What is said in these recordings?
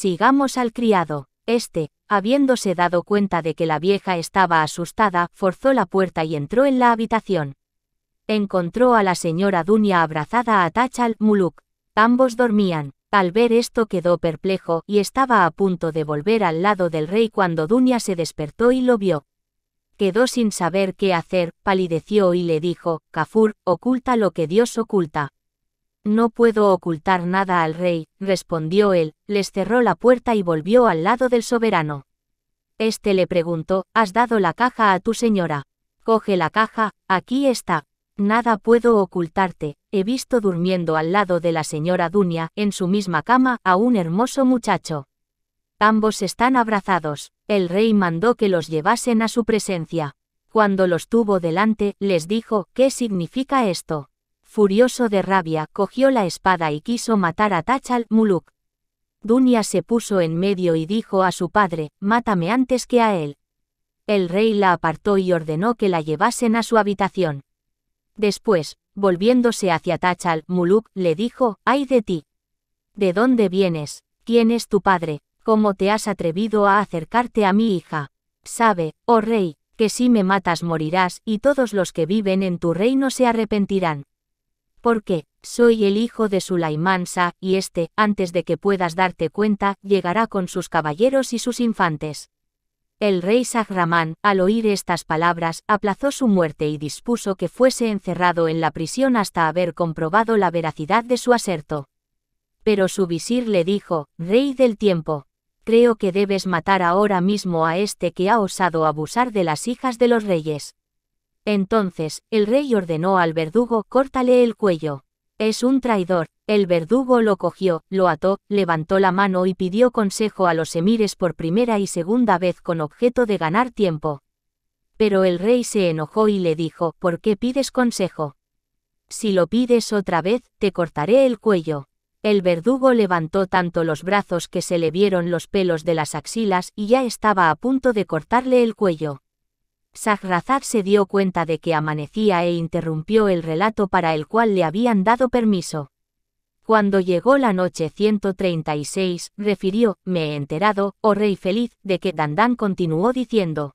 Sigamos al criado. Este, habiéndose dado cuenta de que la vieja estaba asustada, forzó la puerta y entró en la habitación. Encontró a la señora Dunia abrazada a Tachal, muluk Ambos dormían. Al ver esto quedó perplejo y estaba a punto de volver al lado del rey cuando Dunia se despertó y lo vio. Quedó sin saber qué hacer, palideció y le dijo, Kafur, oculta lo que Dios oculta. No puedo ocultar nada al rey, respondió él, les cerró la puerta y volvió al lado del soberano. Este le preguntó, ¿has dado la caja a tu señora? Coge la caja, aquí está. Nada puedo ocultarte, he visto durmiendo al lado de la señora Dunia, en su misma cama, a un hermoso muchacho. Ambos están abrazados. El rey mandó que los llevasen a su presencia. Cuando los tuvo delante, les dijo, ¿qué significa esto? furioso de rabia, cogió la espada y quiso matar a Tachal Muluk. Dunia se puso en medio y dijo a su padre, Mátame antes que a él. El rey la apartó y ordenó que la llevasen a su habitación. Después, volviéndose hacia Tachal Muluk, le dijo, ¡Ay de ti! ¿De dónde vienes? ¿Quién es tu padre? ¿Cómo te has atrevido a acercarte a mi hija? Sabe, oh rey, que si me matas morirás y todos los que viven en tu reino se arrepentirán. Porque, soy el hijo de Sulaimansa, y este, antes de que puedas darte cuenta, llegará con sus caballeros y sus infantes. El rey Sahramán, al oír estas palabras, aplazó su muerte y dispuso que fuese encerrado en la prisión hasta haber comprobado la veracidad de su aserto. Pero su visir le dijo, Rey del tiempo, creo que debes matar ahora mismo a este que ha osado abusar de las hijas de los reyes. Entonces, el rey ordenó al verdugo, córtale el cuello. Es un traidor. El verdugo lo cogió, lo ató, levantó la mano y pidió consejo a los emires por primera y segunda vez con objeto de ganar tiempo. Pero el rey se enojó y le dijo, ¿por qué pides consejo? Si lo pides otra vez, te cortaré el cuello. El verdugo levantó tanto los brazos que se le vieron los pelos de las axilas y ya estaba a punto de cortarle el cuello. Sahrazad se dio cuenta de que amanecía e interrumpió el relato para el cual le habían dado permiso. Cuando llegó la noche 136, refirió, me he enterado, oh rey feliz, de que Dandán continuó diciendo.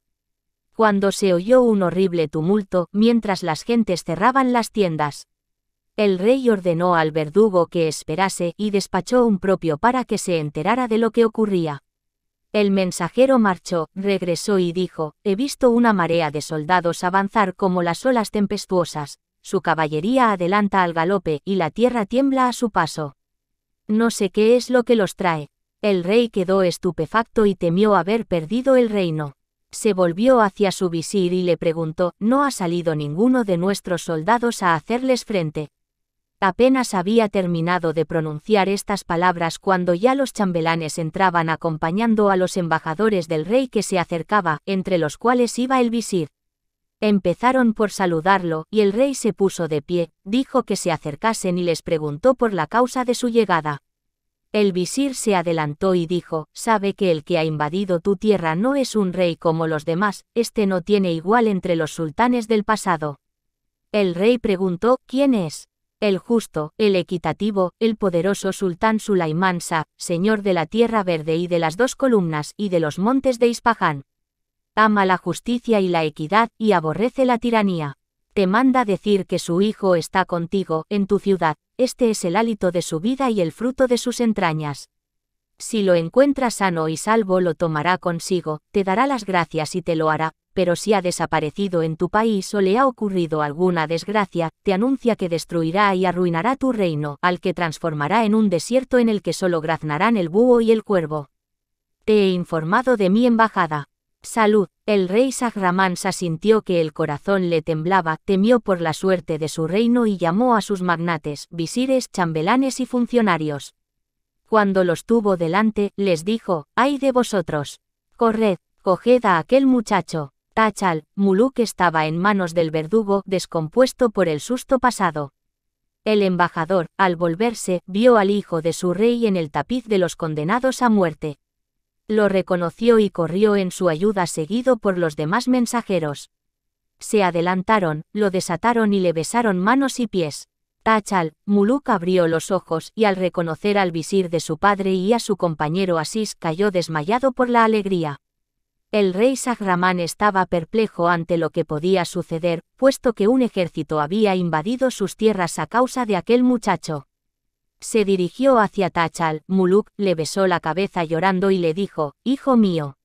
Cuando se oyó un horrible tumulto, mientras las gentes cerraban las tiendas. El rey ordenó al verdugo que esperase y despachó un propio para que se enterara de lo que ocurría. El mensajero marchó, regresó y dijo, he visto una marea de soldados avanzar como las olas tempestuosas, su caballería adelanta al galope y la tierra tiembla a su paso. No sé qué es lo que los trae. El rey quedó estupefacto y temió haber perdido el reino. Se volvió hacia su visir y le preguntó, ¿no ha salido ninguno de nuestros soldados a hacerles frente? Apenas había terminado de pronunciar estas palabras cuando ya los chambelanes entraban acompañando a los embajadores del rey que se acercaba, entre los cuales iba el visir. Empezaron por saludarlo, y el rey se puso de pie, dijo que se acercasen y les preguntó por la causa de su llegada. El visir se adelantó y dijo, sabe que el que ha invadido tu tierra no es un rey como los demás, este no tiene igual entre los sultanes del pasado. El rey preguntó, ¿quién es? el justo, el equitativo, el poderoso sultán Sulaimán Sa, señor de la Tierra Verde y de las dos columnas y de los montes de Ispaján. Ama la justicia y la equidad y aborrece la tiranía. Te manda decir que su hijo está contigo, en tu ciudad, este es el hálito de su vida y el fruto de sus entrañas. Si lo encuentra sano y salvo lo tomará consigo, te dará las gracias y te lo hará, pero si ha desaparecido en tu país o le ha ocurrido alguna desgracia, te anuncia que destruirá y arruinará tu reino, al que transformará en un desierto en el que solo graznarán el búho y el cuervo. Te he informado de mi embajada. Salud. El rey Sahramansa sintió que el corazón le temblaba, temió por la suerte de su reino y llamó a sus magnates, visires, chambelanes y funcionarios. Cuando los tuvo delante, les dijo, ¡ay de vosotros! Corred, coged a aquel muchacho, Tachal, muluk estaba en manos del verdugo, descompuesto por el susto pasado. El embajador, al volverse, vio al hijo de su rey en el tapiz de los condenados a muerte. Lo reconoció y corrió en su ayuda seguido por los demás mensajeros. Se adelantaron, lo desataron y le besaron manos y pies. Tachal, Muluk abrió los ojos y al reconocer al visir de su padre y a su compañero Asís cayó desmayado por la alegría. El rey Sahramán estaba perplejo ante lo que podía suceder, puesto que un ejército había invadido sus tierras a causa de aquel muchacho. Se dirigió hacia Tachal, Muluk le besó la cabeza llorando y le dijo, Hijo mío,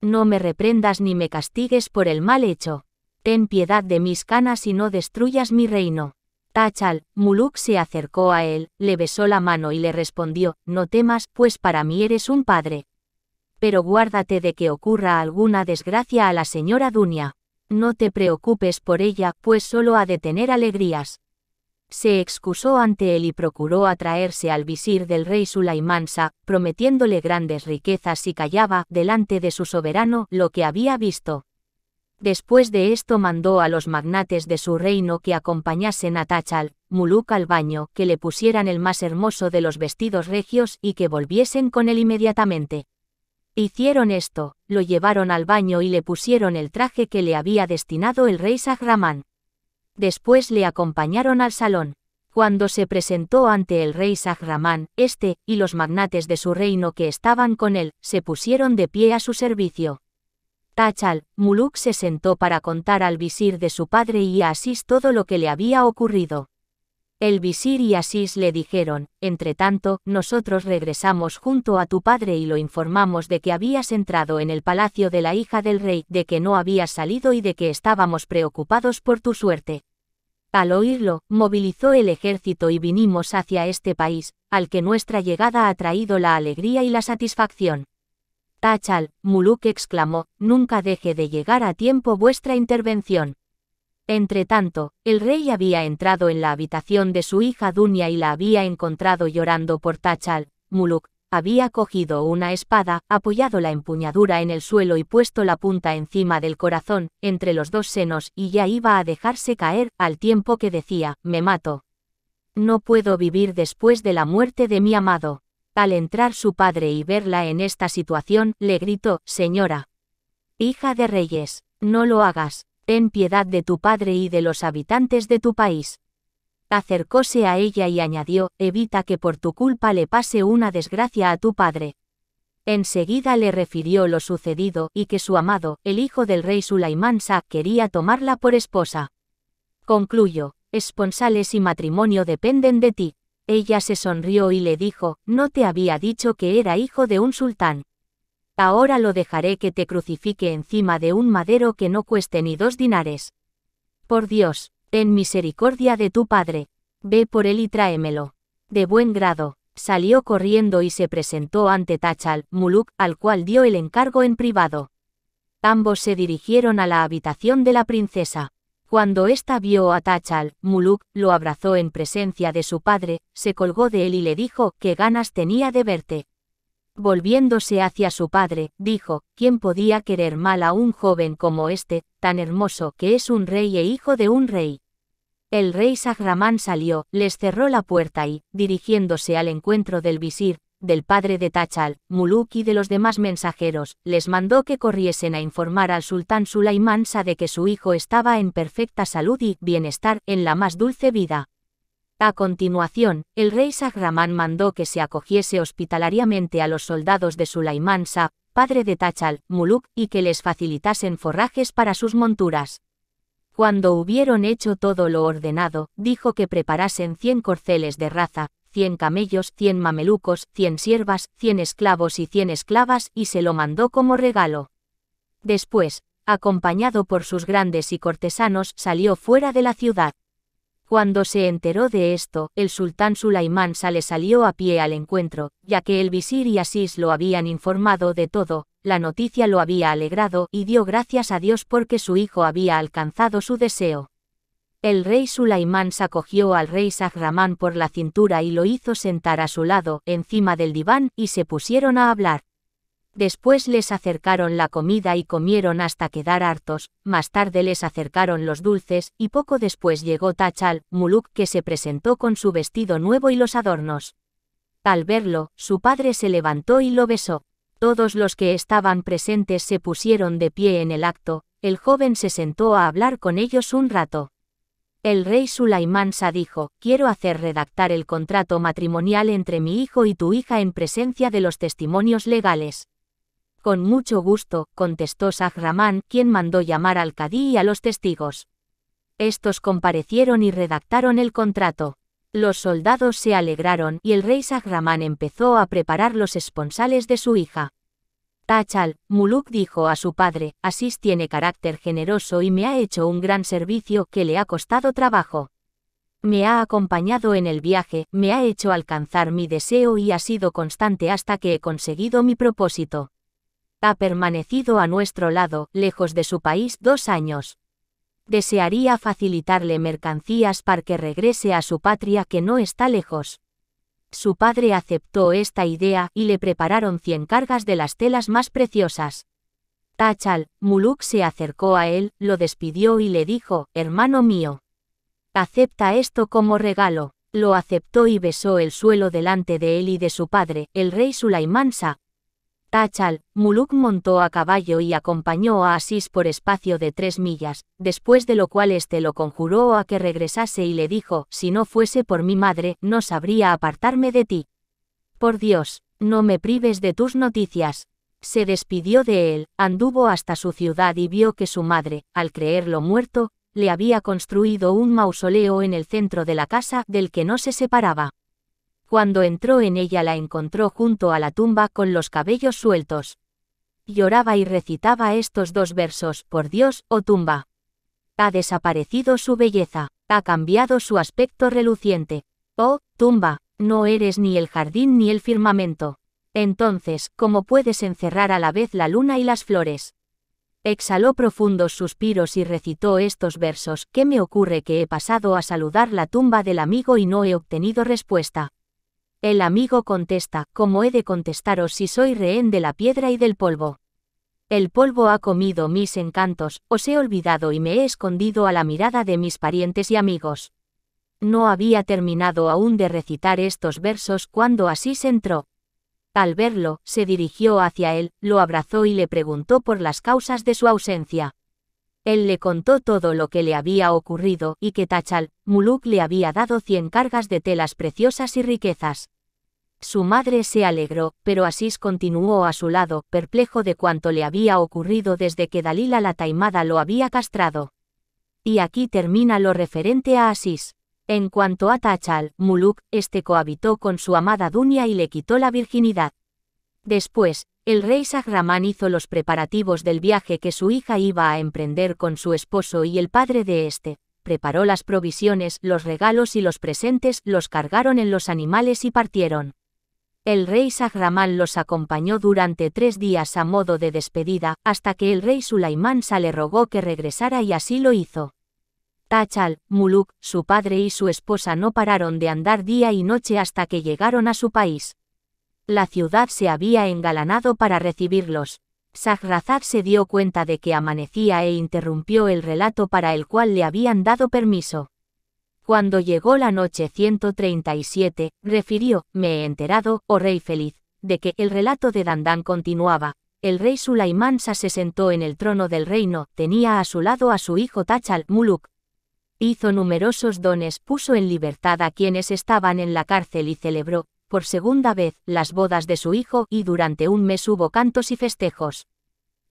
no me reprendas ni me castigues por el mal hecho. Ten piedad de mis canas y no destruyas mi reino. Tachal, Muluk se acercó a él, le besó la mano y le respondió, No temas, pues para mí eres un padre pero guárdate de que ocurra alguna desgracia a la señora Dunia. No te preocupes por ella, pues solo ha de tener alegrías. Se excusó ante él y procuró atraerse al visir del rey Sulaimansa, prometiéndole grandes riquezas si callaba delante de su soberano lo que había visto. Después de esto mandó a los magnates de su reino que acompañasen a Tachal, Muluk al baño, que le pusieran el más hermoso de los vestidos regios y que volviesen con él inmediatamente. Hicieron esto, lo llevaron al baño y le pusieron el traje que le había destinado el rey Sahramán. Después le acompañaron al salón. Cuando se presentó ante el rey Sahramán, este, y los magnates de su reino que estaban con él, se pusieron de pie a su servicio. Tachal, Muluk se sentó para contar al visir de su padre y a Asís todo lo que le había ocurrido. El visir y Asís le dijeron, Entretanto, nosotros regresamos junto a tu padre y lo informamos de que habías entrado en el palacio de la hija del rey, de que no habías salido y de que estábamos preocupados por tu suerte. Al oírlo, movilizó el ejército y vinimos hacia este país, al que nuestra llegada ha traído la alegría y la satisfacción. Tachal, Muluk exclamó, nunca deje de llegar a tiempo vuestra intervención tanto, el rey había entrado en la habitación de su hija Dunia y la había encontrado llorando por Tachal, Muluk, había cogido una espada, apoyado la empuñadura en el suelo y puesto la punta encima del corazón, entre los dos senos, y ya iba a dejarse caer, al tiempo que decía, me mato. No puedo vivir después de la muerte de mi amado. Al entrar su padre y verla en esta situación, le gritó, Señora. Hija de reyes, no lo hagas, ten piedad de tu padre y de los habitantes de tu país. Acercóse a ella y añadió, evita que por tu culpa le pase una desgracia a tu padre. Enseguida le refirió lo sucedido y que su amado, el hijo del rey Sulaimán Sa, quería tomarla por esposa. Concluyo, esponsales y matrimonio dependen de ti. Ella se sonrió y le dijo, no te había dicho que era hijo de un sultán ahora lo dejaré que te crucifique encima de un madero que no cueste ni dos dinares. Por Dios, ten misericordia de tu padre, ve por él y tráemelo. De buen grado, salió corriendo y se presentó ante Tachal, Muluk, al cual dio el encargo en privado. Ambos se dirigieron a la habitación de la princesa. Cuando ésta vio a Tachal, Muluk lo abrazó en presencia de su padre, se colgó de él y le dijo, qué ganas tenía de verte. Volviéndose hacia su padre, dijo, ¿quién podía querer mal a un joven como este, tan hermoso que es un rey e hijo de un rey? El rey Sahramán salió, les cerró la puerta y, dirigiéndose al encuentro del visir, del padre de Tachal, Muluk y de los demás mensajeros, les mandó que corriesen a informar al sultán Sulaimán de que su hijo estaba en perfecta salud y bienestar en la más dulce vida. A continuación, el rey Sagramán mandó que se acogiese hospitalariamente a los soldados de Sulaimán padre de Tachal, Muluk, y que les facilitasen forrajes para sus monturas. Cuando hubieron hecho todo lo ordenado, dijo que preparasen cien corceles de raza, cien camellos, cien mamelucos, cien siervas, cien esclavos y cien esclavas, y se lo mandó como regalo. Después, acompañado por sus grandes y cortesanos, salió fuera de la ciudad. Cuando se enteró de esto, el sultán Sulaimán Sale salió a pie al encuentro, ya que el visir y Asís lo habían informado de todo, la noticia lo había alegrado y dio gracias a Dios porque su hijo había alcanzado su deseo. El rey Sulaimán sacogió al rey Sahramán por la cintura y lo hizo sentar a su lado, encima del diván, y se pusieron a hablar. Después les acercaron la comida y comieron hasta quedar hartos, más tarde les acercaron los dulces, y poco después llegó Tachal, Muluk, que se presentó con su vestido nuevo y los adornos. Al verlo, su padre se levantó y lo besó. Todos los que estaban presentes se pusieron de pie en el acto, el joven se sentó a hablar con ellos un rato. El rey Sulaimansa dijo, quiero hacer redactar el contrato matrimonial entre mi hijo y tu hija en presencia de los testimonios legales. Con mucho gusto, contestó Sahramán, quien mandó llamar al cadí y a los testigos. Estos comparecieron y redactaron el contrato. Los soldados se alegraron y el rey Sahramán empezó a preparar los esponsales de su hija. Tachal, Muluk dijo a su padre, Asís tiene carácter generoso y me ha hecho un gran servicio que le ha costado trabajo. Me ha acompañado en el viaje, me ha hecho alcanzar mi deseo y ha sido constante hasta que he conseguido mi propósito ha permanecido a nuestro lado, lejos de su país, dos años. Desearía facilitarle mercancías para que regrese a su patria que no está lejos. Su padre aceptó esta idea y le prepararon cien cargas de las telas más preciosas. Tachal, Muluk se acercó a él, lo despidió y le dijo, hermano mío. Acepta esto como regalo. Lo aceptó y besó el suelo delante de él y de su padre, el rey Sulaimansa a muluk montó a caballo y acompañó a Asís por espacio de tres millas, después de lo cual éste lo conjuró a que regresase y le dijo, si no fuese por mi madre, no sabría apartarme de ti. Por Dios, no me prives de tus noticias. Se despidió de él, anduvo hasta su ciudad y vio que su madre, al creerlo muerto, le había construido un mausoleo en el centro de la casa del que no se separaba. Cuando entró en ella la encontró junto a la tumba con los cabellos sueltos. Lloraba y recitaba estos dos versos, por Dios, oh tumba. Ha desaparecido su belleza, ha cambiado su aspecto reluciente. Oh, tumba, no eres ni el jardín ni el firmamento. Entonces, ¿cómo puedes encerrar a la vez la luna y las flores? Exhaló profundos suspiros y recitó estos versos, ¿qué me ocurre que he pasado a saludar la tumba del amigo y no he obtenido respuesta? El amigo contesta, ¿cómo he de contestaros si soy rehén de la piedra y del polvo? El polvo ha comido mis encantos, os he olvidado y me he escondido a la mirada de mis parientes y amigos. No había terminado aún de recitar estos versos cuando así se entró. Al verlo, se dirigió hacia él, lo abrazó y le preguntó por las causas de su ausencia. Él le contó todo lo que le había ocurrido y que Tachal, Muluk le había dado cien cargas de telas preciosas y riquezas. Su madre se alegró, pero Asís continuó a su lado, perplejo de cuanto le había ocurrido desde que Dalila la taimada lo había castrado. Y aquí termina lo referente a Asís. En cuanto a Tachal, Muluk, este cohabitó con su amada Dunia y le quitó la virginidad. Después, el rey Sahramán hizo los preparativos del viaje que su hija iba a emprender con su esposo y el padre de éste, preparó las provisiones, los regalos y los presentes, los cargaron en los animales y partieron. El rey Sahramán los acompañó durante tres días a modo de despedida, hasta que el rey Sulaimán le rogó que regresara y así lo hizo. Tachal, Muluk, su padre y su esposa no pararon de andar día y noche hasta que llegaron a su país la ciudad se había engalanado para recibirlos. Sajrazad se dio cuenta de que amanecía e interrumpió el relato para el cual le habían dado permiso. Cuando llegó la noche 137, refirió, me he enterado, oh rey feliz, de que el relato de Dandán continuaba. El rey Sulaimansa se sentó en el trono del reino, tenía a su lado a su hijo Tachal, Muluk. Hizo numerosos dones, puso en libertad a quienes estaban en la cárcel y celebró, por segunda vez, las bodas de su hijo y durante un mes hubo cantos y festejos.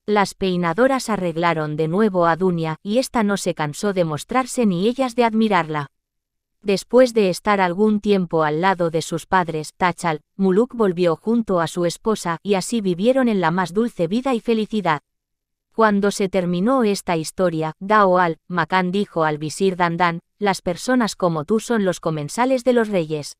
Las peinadoras arreglaron de nuevo a Dunia y ésta no se cansó de mostrarse ni ellas de admirarla. Después de estar algún tiempo al lado de sus padres, Tachal, Muluk volvió junto a su esposa y así vivieron en la más dulce vida y felicidad. Cuando se terminó esta historia, Dao al Makan dijo al visir Dandan, las personas como tú son los comensales de los reyes.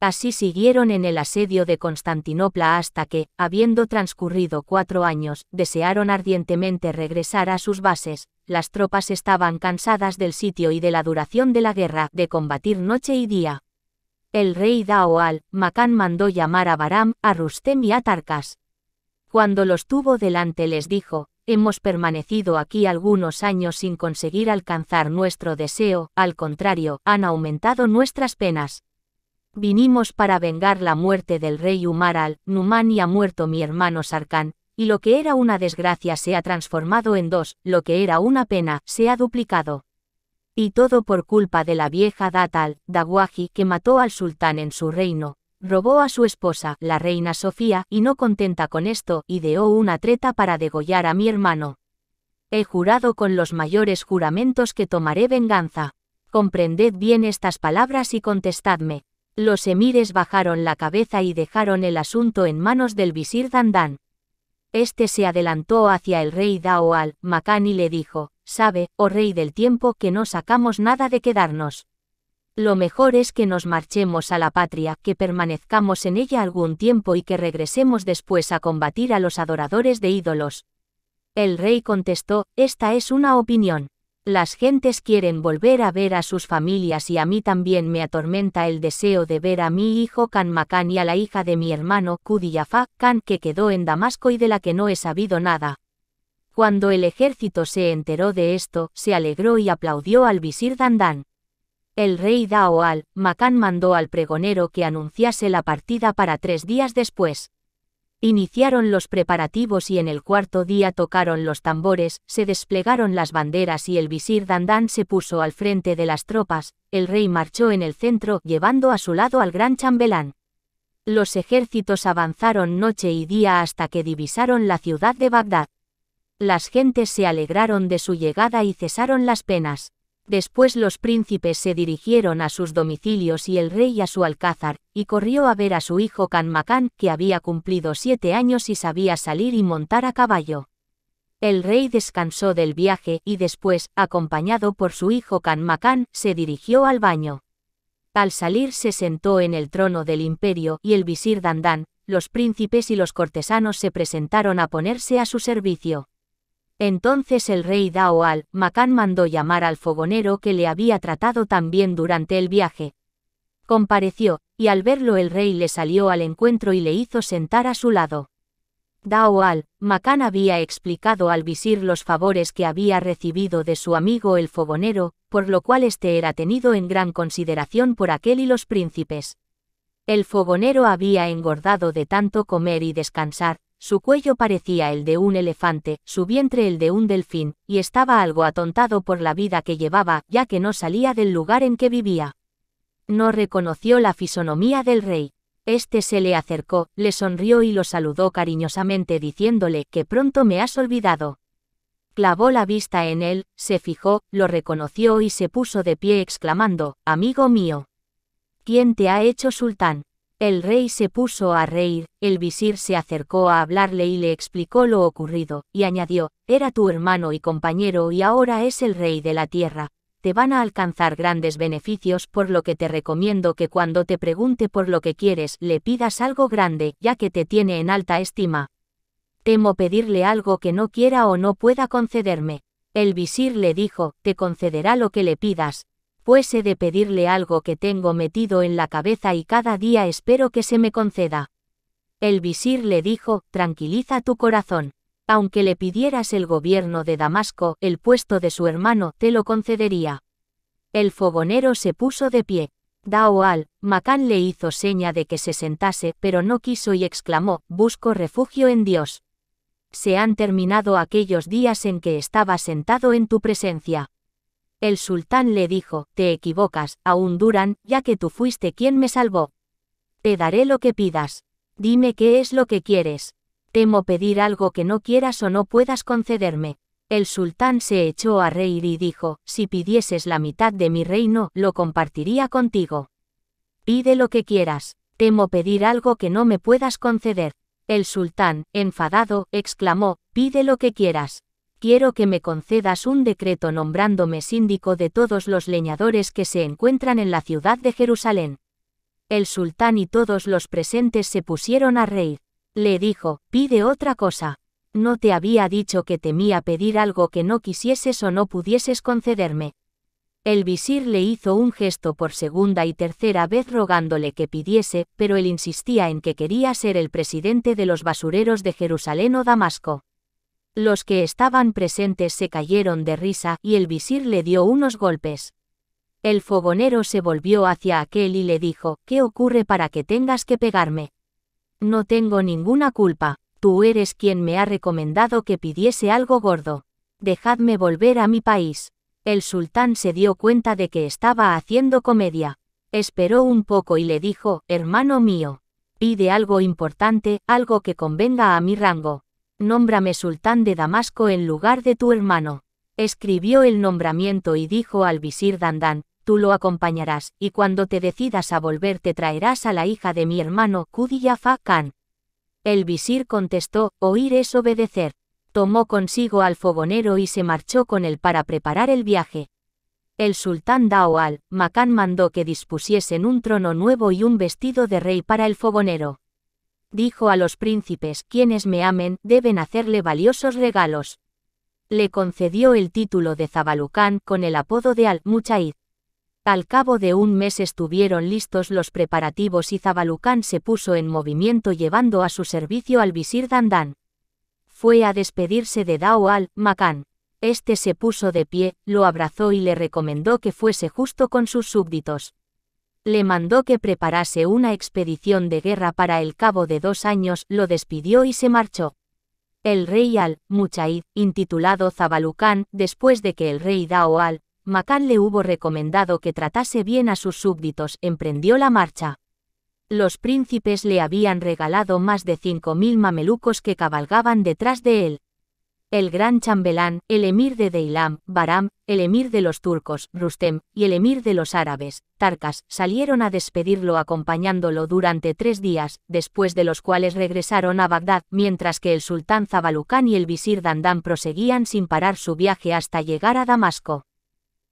Así siguieron en el asedio de Constantinopla hasta que, habiendo transcurrido cuatro años, desearon ardientemente regresar a sus bases, las tropas estaban cansadas del sitio y de la duración de la guerra, de combatir noche y día. El rey Daoal, Macán mandó llamar a Baram, a Rustem y a Tarkas. Cuando los tuvo delante les dijo, hemos permanecido aquí algunos años sin conseguir alcanzar nuestro deseo, al contrario, han aumentado nuestras penas. Vinimos para vengar la muerte del rey Umar al-Numan y ha muerto mi hermano Sarkán, y lo que era una desgracia se ha transformado en dos, lo que era una pena se ha duplicado. Y todo por culpa de la vieja Datal, Dawaji, que mató al sultán en su reino, robó a su esposa, la reina Sofía, y no contenta con esto, ideó una treta para degollar a mi hermano. He jurado con los mayores juramentos que tomaré venganza. Comprended bien estas palabras y contestadme, los emires bajaron la cabeza y dejaron el asunto en manos del visir Dandán. Este se adelantó hacia el rey Dao al y le dijo, sabe, oh rey del tiempo, que no sacamos nada de quedarnos. Lo mejor es que nos marchemos a la patria, que permanezcamos en ella algún tiempo y que regresemos después a combatir a los adoradores de ídolos. El rey contestó, esta es una opinión. Las gentes quieren volver a ver a sus familias y a mí también me atormenta el deseo de ver a mi hijo Khan Makan y a la hija de mi hermano Kudiyafa Khan que quedó en Damasco y de la que no he sabido nada. Cuando el ejército se enteró de esto, se alegró y aplaudió al visir Dandán. El rey Daoal, Makan mandó al pregonero que anunciase la partida para tres días después. Iniciaron los preparativos y en el cuarto día tocaron los tambores, se desplegaron las banderas y el visir Dandán se puso al frente de las tropas, el rey marchó en el centro llevando a su lado al gran chambelán. Los ejércitos avanzaron noche y día hasta que divisaron la ciudad de Bagdad. Las gentes se alegraron de su llegada y cesaron las penas. Después los príncipes se dirigieron a sus domicilios y el rey a su alcázar, y corrió a ver a su hijo Canmacán, que había cumplido siete años y sabía salir y montar a caballo. El rey descansó del viaje y después, acompañado por su hijo Canmacán, se dirigió al baño. Al salir se sentó en el trono del imperio y el visir Dandán, los príncipes y los cortesanos se presentaron a ponerse a su servicio. Entonces el rey Dao al Macán mandó llamar al fogonero que le había tratado tan bien durante el viaje. Compareció, y al verlo el rey le salió al encuentro y le hizo sentar a su lado. Dao al Macán había explicado al visir los favores que había recibido de su amigo el fogonero, por lo cual éste era tenido en gran consideración por aquel y los príncipes. El fogonero había engordado de tanto comer y descansar, su cuello parecía el de un elefante, su vientre el de un delfín, y estaba algo atontado por la vida que llevaba, ya que no salía del lugar en que vivía. No reconoció la fisonomía del rey. Este se le acercó, le sonrió y lo saludó cariñosamente diciéndole que pronto me has olvidado. Clavó la vista en él, se fijó, lo reconoció y se puso de pie exclamando, Amigo mío. ¿Quién te ha hecho sultán? El rey se puso a reír, el visir se acercó a hablarle y le explicó lo ocurrido, y añadió, era tu hermano y compañero y ahora es el rey de la tierra, te van a alcanzar grandes beneficios por lo que te recomiendo que cuando te pregunte por lo que quieres le pidas algo grande, ya que te tiene en alta estima. Temo pedirle algo que no quiera o no pueda concederme. El visir le dijo, te concederá lo que le pidas, pues de pedirle algo que tengo metido en la cabeza y cada día espero que se me conceda. El visir le dijo, tranquiliza tu corazón. Aunque le pidieras el gobierno de Damasco, el puesto de su hermano, te lo concedería. El fogonero se puso de pie. Dao al, Macán le hizo seña de que se sentase, pero no quiso y exclamó, busco refugio en Dios. Se han terminado aquellos días en que estaba sentado en tu presencia. El sultán le dijo, te equivocas, aún duran, ya que tú fuiste quien me salvó. Te daré lo que pidas. Dime qué es lo que quieres. Temo pedir algo que no quieras o no puedas concederme. El sultán se echó a reír y dijo, si pidieses la mitad de mi reino, lo compartiría contigo. Pide lo que quieras. Temo pedir algo que no me puedas conceder. El sultán, enfadado, exclamó, pide lo que quieras quiero que me concedas un decreto nombrándome síndico de todos los leñadores que se encuentran en la ciudad de Jerusalén. El sultán y todos los presentes se pusieron a reír. Le dijo, pide otra cosa. No te había dicho que temía pedir algo que no quisieses o no pudieses concederme. El visir le hizo un gesto por segunda y tercera vez rogándole que pidiese, pero él insistía en que quería ser el presidente de los basureros de Jerusalén o Damasco. Los que estaban presentes se cayeron de risa y el visir le dio unos golpes. El fogonero se volvió hacia aquel y le dijo, ¿qué ocurre para que tengas que pegarme? No tengo ninguna culpa, tú eres quien me ha recomendado que pidiese algo gordo. Dejadme volver a mi país. El sultán se dio cuenta de que estaba haciendo comedia. Esperó un poco y le dijo, hermano mío, pide algo importante, algo que convenga a mi rango nómbrame sultán de Damasco en lugar de tu hermano. Escribió el nombramiento y dijo al visir Dandán, tú lo acompañarás, y cuando te decidas a volver te traerás a la hija de mi hermano Kudiyafa Khan. El visir contestó, oír es obedecer. Tomó consigo al fogonero y se marchó con él para preparar el viaje. El sultán Dao al Makan mandó que dispusiesen un trono nuevo y un vestido de rey para el fogonero dijo a los príncipes, quienes me amen, deben hacerle valiosos regalos. Le concedió el título de Zabalucán con el apodo de Al-Muchaid. Al cabo de un mes estuvieron listos los preparativos y Zabalucán se puso en movimiento llevando a su servicio al visir Dandán. Fue a despedirse de Dao al-Makán. Este se puso de pie, lo abrazó y le recomendó que fuese justo con sus súbditos le mandó que preparase una expedición de guerra para el cabo de dos años, lo despidió y se marchó. El rey Al-Muchaid, intitulado Zabalucán, después de que el rey Dao Al-Macán le hubo recomendado que tratase bien a sus súbditos, emprendió la marcha. Los príncipes le habían regalado más de cinco mil mamelucos que cabalgaban detrás de él el gran chambelán, el emir de Deilam, Baram, el emir de los turcos, Rustem, y el emir de los árabes, Tarkas, salieron a despedirlo acompañándolo durante tres días, después de los cuales regresaron a Bagdad, mientras que el sultán Zabalucán y el visir Dandán proseguían sin parar su viaje hasta llegar a Damasco.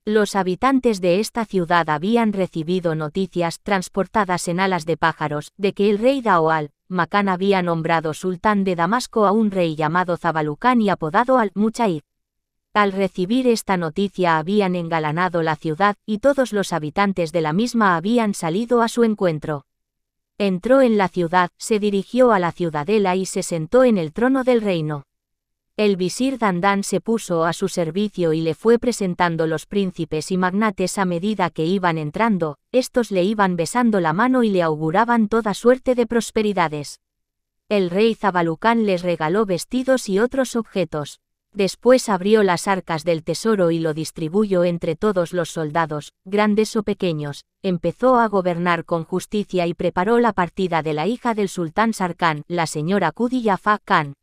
Los habitantes de esta ciudad habían recibido noticias transportadas en alas de pájaros de que el rey Daoal, Macán había nombrado sultán de Damasco a un rey llamado Zabalucán y apodado al muchaid Al recibir esta noticia habían engalanado la ciudad y todos los habitantes de la misma habían salido a su encuentro. Entró en la ciudad, se dirigió a la ciudadela y se sentó en el trono del reino. El visir Dandán se puso a su servicio y le fue presentando los príncipes y magnates a medida que iban entrando, estos le iban besando la mano y le auguraban toda suerte de prosperidades. El rey Zabalucán les regaló vestidos y otros objetos. Después abrió las arcas del tesoro y lo distribuyó entre todos los soldados, grandes o pequeños, empezó a gobernar con justicia y preparó la partida de la hija del sultán Sarkán, la señora Yafa Khan,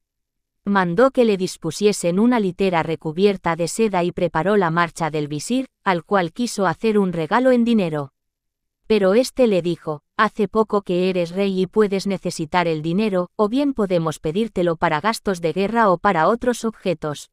mandó que le dispusiesen una litera recubierta de seda y preparó la marcha del visir, al cual quiso hacer un regalo en dinero. Pero éste le dijo, hace poco que eres rey y puedes necesitar el dinero, o bien podemos pedírtelo para gastos de guerra o para otros objetos.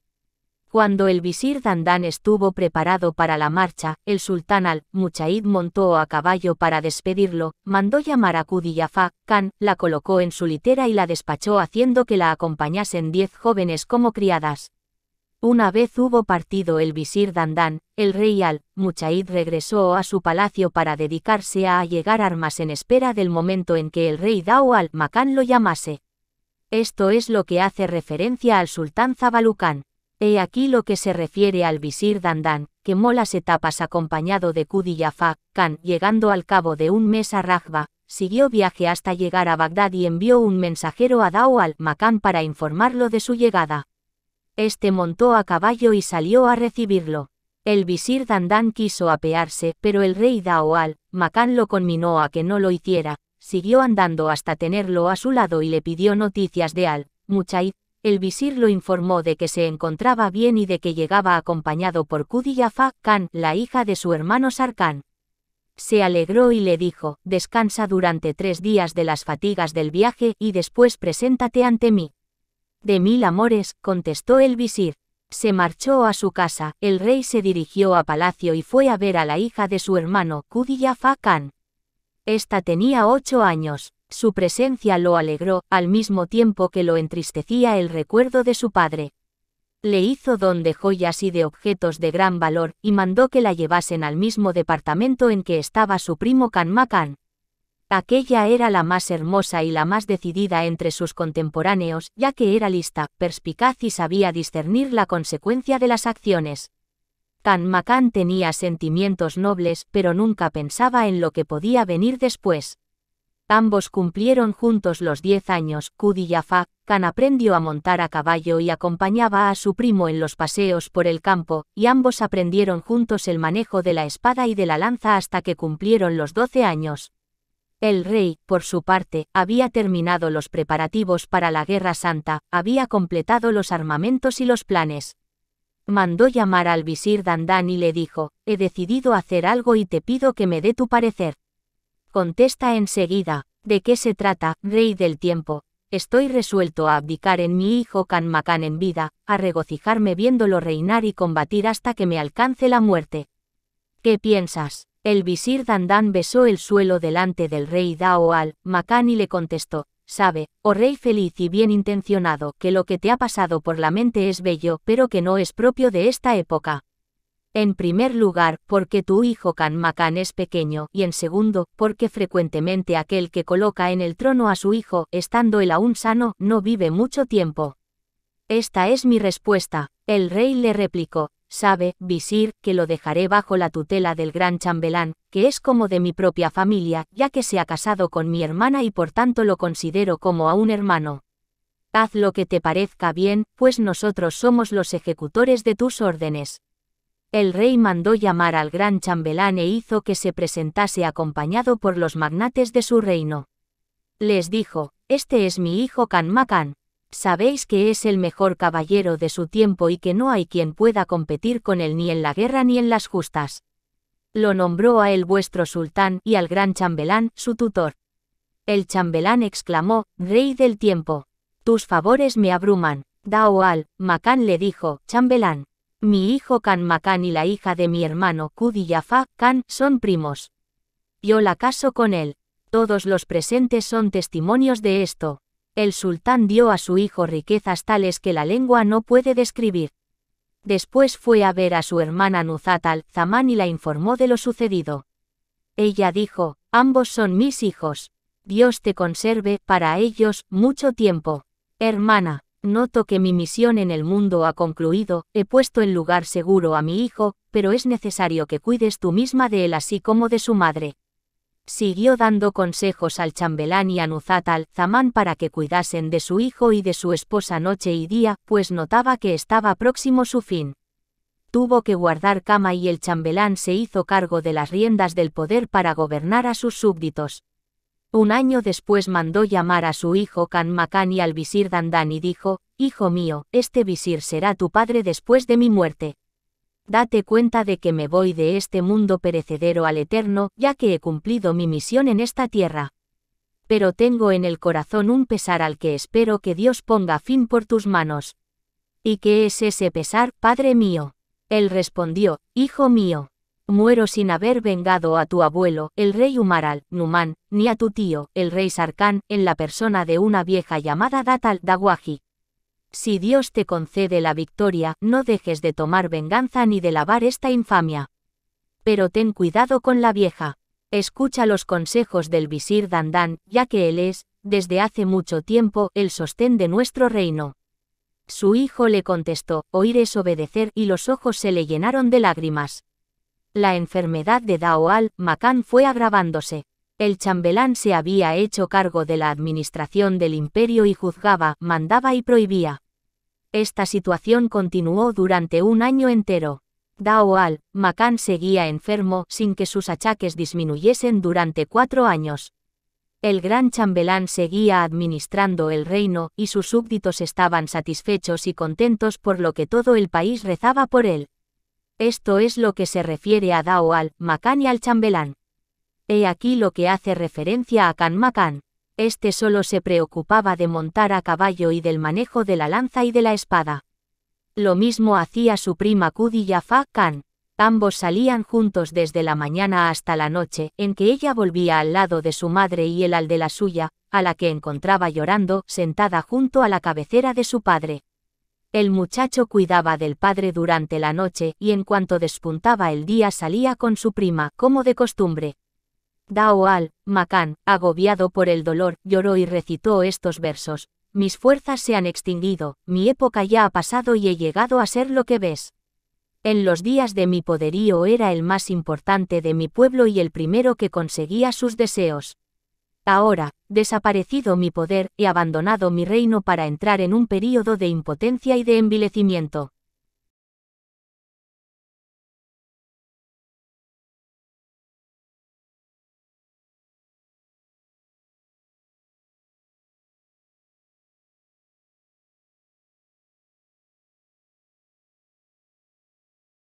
Cuando el visir Dandán estuvo preparado para la marcha, el sultán al-Muchaid montó a caballo para despedirlo, mandó llamar a Kudiyafa, Khan, la colocó en su litera y la despachó haciendo que la acompañasen diez jóvenes como criadas. Una vez hubo partido el visir Dandán, el rey al-Muchaid regresó a su palacio para dedicarse a allegar armas en espera del momento en que el rey Dao al makan lo llamase. Esto es lo que hace referencia al sultán Zabalucán. He aquí lo que se refiere al visir Dandan, quemó las etapas acompañado de Kudi Yafa, Khan, llegando al cabo de un mes a Rajba, siguió viaje hasta llegar a Bagdad y envió un mensajero a Dao al-Makan para informarlo de su llegada. Este montó a caballo y salió a recibirlo. El visir Dandan quiso apearse, pero el rey Dao al-Makan lo conminó a que no lo hiciera, siguió andando hasta tenerlo a su lado y le pidió noticias de al-Muchaid, el visir lo informó de que se encontraba bien y de que llegaba acompañado por Kudiyafa Khan, la hija de su hermano Sarkhan. Se alegró y le dijo, descansa durante tres días de las fatigas del viaje y después preséntate ante mí. De mil amores, contestó el visir. Se marchó a su casa, el rey se dirigió a palacio y fue a ver a la hija de su hermano, Kudiyafa Khan. Esta tenía ocho años. Su presencia lo alegró, al mismo tiempo que lo entristecía el recuerdo de su padre. Le hizo don de joyas y de objetos de gran valor, y mandó que la llevasen al mismo departamento en que estaba su primo Kanmakan. Aquella era la más hermosa y la más decidida entre sus contemporáneos, ya que era lista, perspicaz y sabía discernir la consecuencia de las acciones. Kanmakan tenía sentimientos nobles, pero nunca pensaba en lo que podía venir después. Ambos cumplieron juntos los diez años. Kudi Yafa, Khan aprendió a montar a caballo y acompañaba a su primo en los paseos por el campo, y ambos aprendieron juntos el manejo de la espada y de la lanza hasta que cumplieron los doce años. El rey, por su parte, había terminado los preparativos para la Guerra Santa, había completado los armamentos y los planes. Mandó llamar al visir Dandán y le dijo, he decidido hacer algo y te pido que me dé tu parecer. Contesta enseguida, ¿de qué se trata, rey del tiempo? Estoy resuelto a abdicar en mi hijo Kanmakan en vida, a regocijarme viéndolo reinar y combatir hasta que me alcance la muerte. ¿Qué piensas? El visir Dandan besó el suelo delante del rey Dao al Makan y le contestó, sabe, oh rey feliz y bien intencionado, que lo que te ha pasado por la mente es bello, pero que no es propio de esta época. En primer lugar, porque tu hijo Kanmakan es pequeño, y en segundo, porque frecuentemente aquel que coloca en el trono a su hijo, estando él aún sano, no vive mucho tiempo. Esta es mi respuesta. El rey le replicó, sabe, visir, que lo dejaré bajo la tutela del gran chambelán, que es como de mi propia familia, ya que se ha casado con mi hermana y por tanto lo considero como a un hermano. Haz lo que te parezca bien, pues nosotros somos los ejecutores de tus órdenes el rey mandó llamar al gran chambelán e hizo que se presentase acompañado por los magnates de su reino. Les dijo, Este es mi hijo Kanmakan. Sabéis que es el mejor caballero de su tiempo y que no hay quien pueda competir con él ni en la guerra ni en las justas. Lo nombró a él vuestro sultán y al gran chambelán, su tutor. El chambelán exclamó, Rey del tiempo. Tus favores me abruman. Dao al, Makan le dijo, Chambelán mi hijo Kan Makan y la hija de mi hermano Kudi Yafa son primos. Yo la caso con él. Todos los presentes son testimonios de esto. El sultán dio a su hijo riquezas tales que la lengua no puede describir. Después fue a ver a su hermana Nuzat al-Zaman y la informó de lo sucedido. Ella dijo, ambos son mis hijos. Dios te conserve para ellos mucho tiempo. Hermana, Noto que mi misión en el mundo ha concluido, he puesto en lugar seguro a mi hijo, pero es necesario que cuides tú misma de él así como de su madre. Siguió dando consejos al chambelán y a Nuzat al-Zamán para que cuidasen de su hijo y de su esposa noche y día, pues notaba que estaba próximo su fin. Tuvo que guardar cama y el chambelán se hizo cargo de las riendas del poder para gobernar a sus súbditos. Un año después mandó llamar a su hijo Kan y al visir Dandan y dijo, Hijo mío, este visir será tu padre después de mi muerte. Date cuenta de que me voy de este mundo perecedero al eterno, ya que he cumplido mi misión en esta tierra. Pero tengo en el corazón un pesar al que espero que Dios ponga fin por tus manos. ¿Y qué es ese pesar, padre mío? Él respondió, Hijo mío, muero sin haber vengado a tu abuelo, el rey al Numán, ni a tu tío, el rey Sarkán, en la persona de una vieja llamada Datal Dawaji. Si Dios te concede la victoria, no dejes de tomar venganza ni de lavar esta infamia. Pero ten cuidado con la vieja. Escucha los consejos del visir Dandán, ya que él es, desde hace mucho tiempo, el sostén de nuestro reino. Su hijo le contestó, oír es obedecer y los ojos se le llenaron de lágrimas. La enfermedad de Daoal, al-Makan fue agravándose. El chambelán se había hecho cargo de la administración del imperio y juzgaba, mandaba y prohibía. Esta situación continuó durante un año entero. Dao al-Makan seguía enfermo sin que sus achaques disminuyesen durante cuatro años. El gran chambelán seguía administrando el reino y sus súbditos estaban satisfechos y contentos por lo que todo el país rezaba por él. Esto es lo que se refiere a Dao al Makan y al chambelán. He aquí lo que hace referencia a Kan Makan. Este solo se preocupaba de montar a caballo y del manejo de la lanza y de la espada. Lo mismo hacía su prima Kudi Yafa Khan. Ambos salían juntos desde la mañana hasta la noche, en que ella volvía al lado de su madre y él al de la suya, a la que encontraba llorando, sentada junto a la cabecera de su padre. El muchacho cuidaba del padre durante la noche y en cuanto despuntaba el día salía con su prima, como de costumbre. Dao al, Macán, agobiado por el dolor, lloró y recitó estos versos. Mis fuerzas se han extinguido, mi época ya ha pasado y he llegado a ser lo que ves. En los días de mi poderío era el más importante de mi pueblo y el primero que conseguía sus deseos. Ahora, desaparecido mi poder, he abandonado mi reino para entrar en un período de impotencia y de envilecimiento.